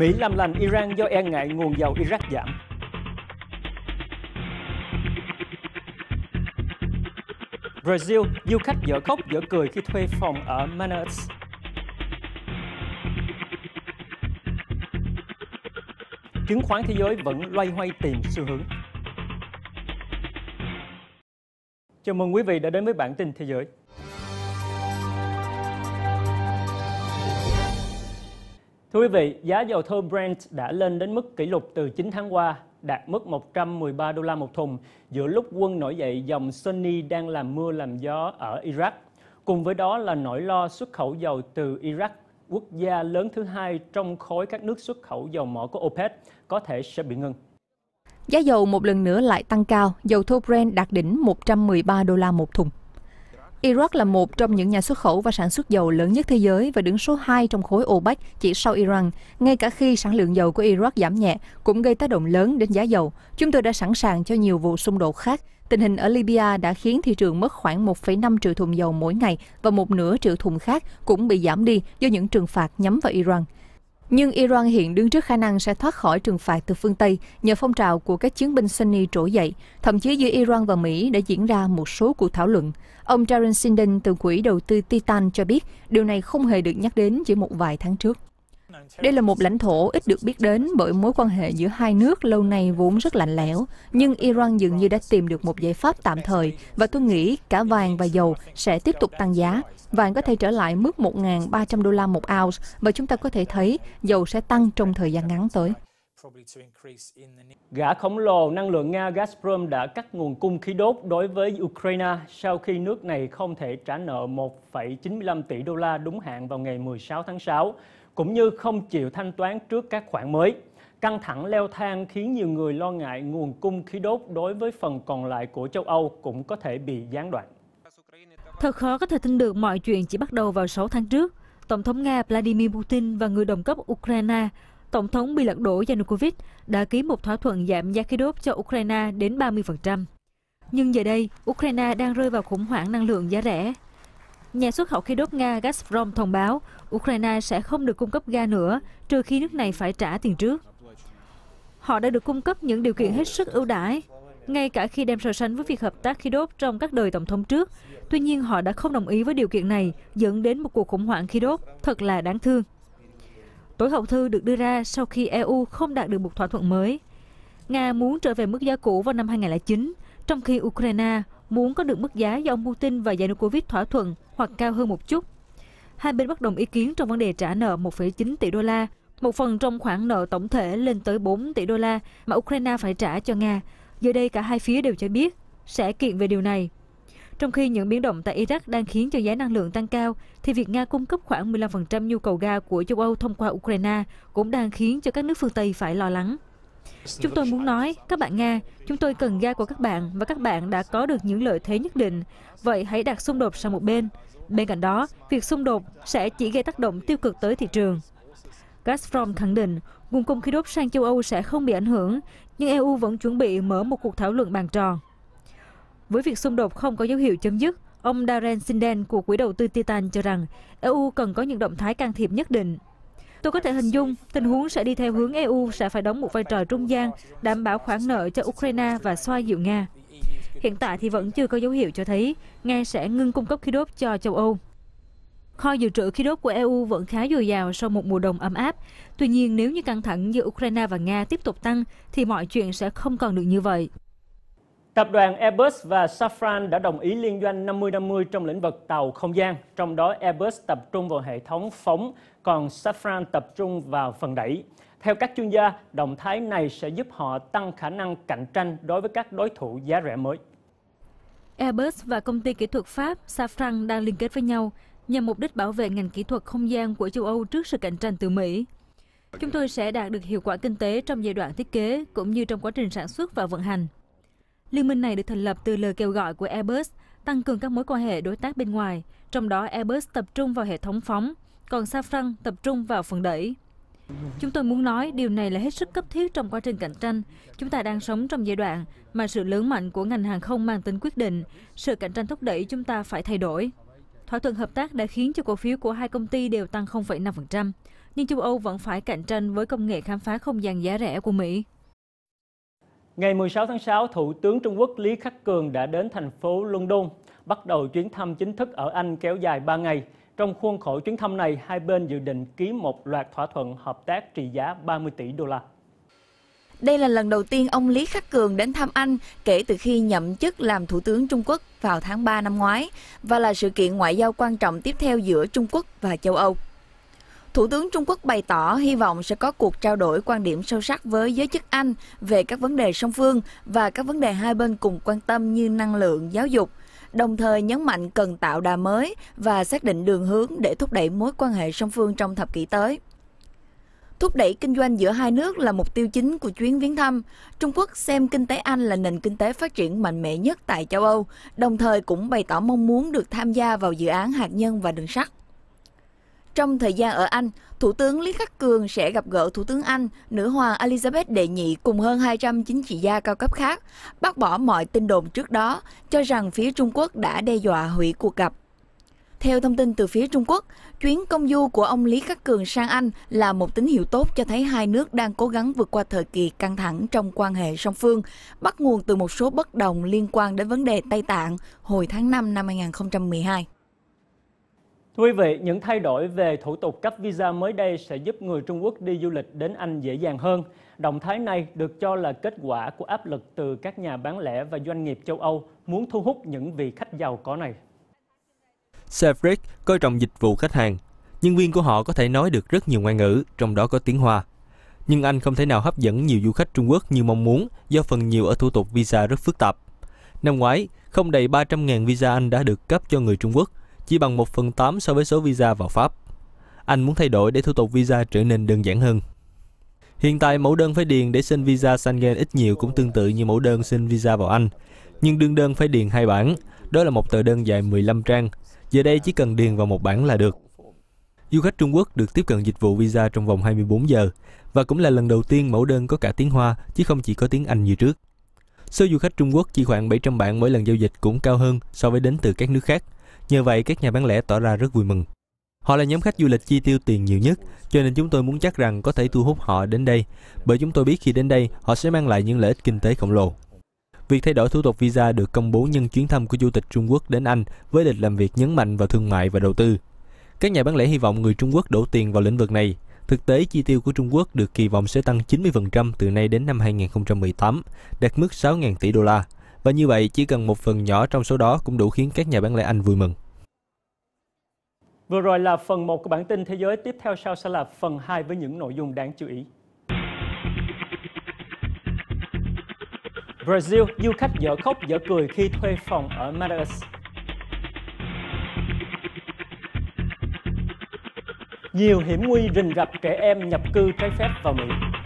Mỹ làm lành Iran do e ngại nguồn dầu Iraq giảm. Brazil, du khách dở khóc dở cười khi thuê phòng ở Manaus. Chứng khoán thế giới vẫn loay hoay tìm xu hướng. Chào mừng quý vị đã đến với bản tin thế giới. Thưa quý vị, giá dầu thô Brent đã lên đến mức kỷ lục từ 9 tháng qua, đạt mức 113 đô la một thùng giữa lúc quân nổi dậy dòng Sunni đang làm mưa làm gió ở Iraq. Cùng với đó là nỗi lo xuất khẩu dầu từ Iraq, quốc gia lớn thứ hai trong khối các nước xuất khẩu dầu mỏ của OPEC có thể sẽ bị ngưng. Giá dầu một lần nữa lại tăng cao, dầu thô Brent đạt đỉnh 113 đô la một thùng. Iraq là một trong những nhà xuất khẩu và sản xuất dầu lớn nhất thế giới và đứng số 2 trong khối OPEC chỉ sau Iran. Ngay cả khi sản lượng dầu của Iraq giảm nhẹ cũng gây tác động lớn đến giá dầu. Chúng tôi đã sẵn sàng cho nhiều vụ xung đột khác. Tình hình ở Libya đã khiến thị trường mất khoảng 1,5 triệu thùng dầu mỗi ngày và một nửa triệu thùng khác cũng bị giảm đi do những trừng phạt nhắm vào Iran. Nhưng Iran hiện đứng trước khả năng sẽ thoát khỏi trừng phạt từ phương Tây nhờ phong trào của các chiến binh Sunni trỗi dậy. Thậm chí giữa Iran và Mỹ đã diễn ra một số cuộc thảo luận. Ông Darren Sinden từ quỹ đầu tư Titan cho biết điều này không hề được nhắc đến chỉ một vài tháng trước. Đây là một lãnh thổ ít được biết đến bởi mối quan hệ giữa hai nước lâu nay vốn rất lạnh lẽo, nhưng Iran dường như đã tìm được một giải pháp tạm thời và tôi nghĩ cả vàng và dầu sẽ tiếp tục tăng giá. Vàng có thể trở lại mức 1.300 đô la một ounce và chúng ta có thể thấy dầu sẽ tăng trong thời gian ngắn tới. Gã khổng lồ năng lượng Nga Gazprom đã cắt nguồn cung khí đốt đối với Ukraine sau khi nước này không thể trả nợ 1,95 tỷ đô la đúng hạn vào ngày 16 tháng 6, cũng như không chịu thanh toán trước các khoản mới. Căng thẳng leo thang khiến nhiều người lo ngại nguồn cung khí đốt đối với phần còn lại của châu Âu cũng có thể bị gián đoạn. Thật khó có thể tin được mọi chuyện chỉ bắt đầu vào 6 tháng trước. Tổng thống Nga Vladimir Putin và người đồng cấp Ukraine Tổng thống bị lật đổ Yanukovych đã ký một thỏa thuận giảm giá khí đốt cho Ukraine đến 30%. Nhưng giờ đây, Ukraine đang rơi vào khủng hoảng năng lượng giá rẻ. Nhà xuất khẩu khí đốt Nga Gazprom thông báo Ukraine sẽ không được cung cấp ga nữa trừ khi nước này phải trả tiền trước. Họ đã được cung cấp những điều kiện hết sức ưu đãi, ngay cả khi đem so sánh với việc hợp tác khí đốt trong các đời tổng thống trước. Tuy nhiên, họ đã không đồng ý với điều kiện này, dẫn đến một cuộc khủng hoảng khí đốt thật là đáng thương. Tối hậu thư được đưa ra sau khi EU không đạt được một thỏa thuận mới. Nga muốn trở về mức giá cũ vào năm 2009, trong khi Ukraine muốn có được mức giá do ông Putin và Yanukovych thỏa thuận hoặc cao hơn một chút. Hai bên bất đồng ý kiến trong vấn đề trả nợ 1,9 tỷ đô la, một phần trong khoản nợ tổng thể lên tới 4 tỷ đô la mà Ukraine phải trả cho Nga. Giờ đây cả hai phía đều cho biết sẽ kiện về điều này. Trong khi những biến động tại Iraq đang khiến cho giá năng lượng tăng cao, thì việc Nga cung cấp khoảng 15% nhu cầu ga của châu Âu thông qua Ukraine cũng đang khiến cho các nước phương Tây phải lo lắng. Chúng tôi muốn nói, các bạn Nga, chúng tôi cần ga của các bạn và các bạn đã có được những lợi thế nhất định. Vậy hãy đặt xung đột sang một bên. Bên cạnh đó, việc xung đột sẽ chỉ gây tác động tiêu cực tới thị trường. Gazprom khẳng định nguồn cung khí đốt sang châu Âu sẽ không bị ảnh hưởng, nhưng EU vẫn chuẩn bị mở một cuộc thảo luận bàn tròn. Với việc xung đột không có dấu hiệu chấm dứt, ông Darren Sinden của Quỹ đầu tư Titan cho rằng EU cần có những động thái can thiệp nhất định. Tôi có thể hình dung tình huống sẽ đi theo hướng EU sẽ phải đóng một vai trò trung gian, đảm bảo khoản nợ cho Ukraine và xoa dịu Nga. Hiện tại thì vẫn chưa có dấu hiệu cho thấy Nga sẽ ngưng cung cấp khí đốt cho châu Âu. Kho dự trữ khí đốt của EU vẫn khá dồi dào sau một mùa đông ấm áp. Tuy nhiên, nếu như căng thẳng giữa Ukraine và Nga tiếp tục tăng, thì mọi chuyện sẽ không còn được như vậy. Tập đoàn Airbus và Safran đã đồng ý liên doanh 50-50 trong lĩnh vực tàu không gian, trong đó Airbus tập trung vào hệ thống phóng, còn Safran tập trung vào phần đẩy. Theo các chuyên gia, động thái này sẽ giúp họ tăng khả năng cạnh tranh đối với các đối thủ giá rẻ mới. Airbus và công ty kỹ thuật Pháp Safran đang liên kết với nhau nhằm mục đích bảo vệ ngành kỹ thuật không gian của châu Âu trước sự cạnh tranh từ Mỹ. Chúng tôi sẽ đạt được hiệu quả kinh tế trong giai đoạn thiết kế cũng như trong quá trình sản xuất và vận hành. Liên minh này được thành lập từ lời kêu gọi của Airbus tăng cường các mối quan hệ đối tác bên ngoài, trong đó Airbus tập trung vào hệ thống phóng, còn Safran tập trung vào phần đẩy. Chúng tôi muốn nói điều này là hết sức cấp thiết trong quá trình cạnh tranh. Chúng ta đang sống trong giai đoạn mà sự lớn mạnh của ngành hàng không mang tính quyết định, sự cạnh tranh thúc đẩy chúng ta phải thay đổi. Thỏa thuận hợp tác đã khiến cho cổ phiếu của hai công ty đều tăng 0,5%, nhưng châu Âu vẫn phải cạnh tranh với công nghệ khám phá không gian giá rẻ của Mỹ. Ngày 16 tháng 6, Thủ tướng Trung Quốc Lý Khắc Cường đã đến thành phố London, bắt đầu chuyến thăm chính thức ở Anh kéo dài 3 ngày. Trong khuôn khổ chuyến thăm này, hai bên dự định ký một loạt thỏa thuận hợp tác trị giá 30 tỷ đô la. Đây là lần đầu tiên ông Lý Khắc Cường đến thăm Anh kể từ khi nhậm chức làm Thủ tướng Trung Quốc vào tháng 3 năm ngoái và là sự kiện ngoại giao quan trọng tiếp theo giữa Trung Quốc và châu Âu. Thủ tướng Trung Quốc bày tỏ hy vọng sẽ có cuộc trao đổi quan điểm sâu sắc với giới chức Anh về các vấn đề song phương và các vấn đề hai bên cùng quan tâm như năng lượng, giáo dục, đồng thời nhấn mạnh cần tạo đà mới và xác định đường hướng để thúc đẩy mối quan hệ song phương trong thập kỷ tới. Thúc đẩy kinh doanh giữa hai nước là mục tiêu chính của chuyến viếng thăm. Trung Quốc xem kinh tế Anh là nền kinh tế phát triển mạnh mẽ nhất tại châu Âu, đồng thời cũng bày tỏ mong muốn được tham gia vào dự án hạt nhân và đường sắt. Trong thời gian ở Anh, Thủ tướng Lý Khắc Cường sẽ gặp gỡ Thủ tướng Anh, nữ hoàng Elizabeth đệ nhị cùng hơn 200 chính trị gia cao cấp khác, bác bỏ mọi tin đồn trước đó, cho rằng phía Trung Quốc đã đe dọa hủy cuộc gặp. Theo thông tin từ phía Trung Quốc, chuyến công du của ông Lý Khắc Cường sang Anh là một tín hiệu tốt cho thấy hai nước đang cố gắng vượt qua thời kỳ căng thẳng trong quan hệ song phương, bắt nguồn từ một số bất đồng liên quan đến vấn đề Tây Tạng hồi tháng 5 năm 2012. Thưa quý vị, những thay đổi về thủ tục cấp visa mới đây sẽ giúp người Trung Quốc đi du lịch đến Anh dễ dàng hơn. Động thái này được cho là kết quả của áp lực từ các nhà bán lẻ và doanh nghiệp châu Âu muốn thu hút những vị khách giàu có này. Sefric coi trọng dịch vụ khách hàng. Nhân viên của họ có thể nói được rất nhiều ngoại ngữ, trong đó có tiếng Hoa. Nhưng Anh không thể nào hấp dẫn nhiều du khách Trung Quốc như mong muốn do phần nhiều ở thủ tục visa rất phức tạp. Năm ngoái, không đầy 300.000 visa Anh đã được cấp cho người Trung Quốc, chỉ bằng 1 phần 8 so với số visa vào Pháp. Anh muốn thay đổi để thủ tục visa trở nên đơn giản hơn. Hiện tại, mẫu đơn phải điền để xin visa Schengen ít nhiều cũng tương tự như mẫu đơn xin visa vào Anh. Nhưng đương đơn phải điền hai bản, đó là một tờ đơn dài 15 trang. Giờ đây chỉ cần điền vào một bản là được. Du khách Trung Quốc được tiếp cận dịch vụ visa trong vòng 24 giờ và cũng là lần đầu tiên mẫu đơn có cả tiếng Hoa chứ không chỉ có tiếng Anh như trước. Số du khách Trung Quốc chỉ khoảng 700 bản mỗi lần giao dịch cũng cao hơn so với đến từ các nước khác – Nhờ vậy, các nhà bán lẻ tỏ ra rất vui mừng. Họ là nhóm khách du lịch chi tiêu tiền nhiều nhất, cho nên chúng tôi muốn chắc rằng có thể thu hút họ đến đây, bởi chúng tôi biết khi đến đây, họ sẽ mang lại những lợi ích kinh tế khổng lồ. Việc thay đổi thủ tục visa được công bố nhân chuyến thăm của Chủ tịch Trung Quốc đến Anh với lịch làm việc nhấn mạnh vào thương mại và đầu tư. Các nhà bán lẻ hy vọng người Trung Quốc đổ tiền vào lĩnh vực này. Thực tế, chi tiêu của Trung Quốc được kỳ vọng sẽ tăng 90% từ nay đến năm 2018, đạt mức 6.000 tỷ đô la. Và như vậy, chỉ cần một phần nhỏ trong số đó cũng đủ khiến các nhà bán lẻ Anh vui mừng. Vừa rồi là phần 1 của bản tin thế giới, tiếp theo sau sẽ là phần 2 với những nội dung đáng chú ý. Brazil, du khách dở khóc dở cười khi thuê phòng ở Madagascar. Nhiều hiểm nguy rình rập trẻ em nhập cư trái phép vào Mỹ.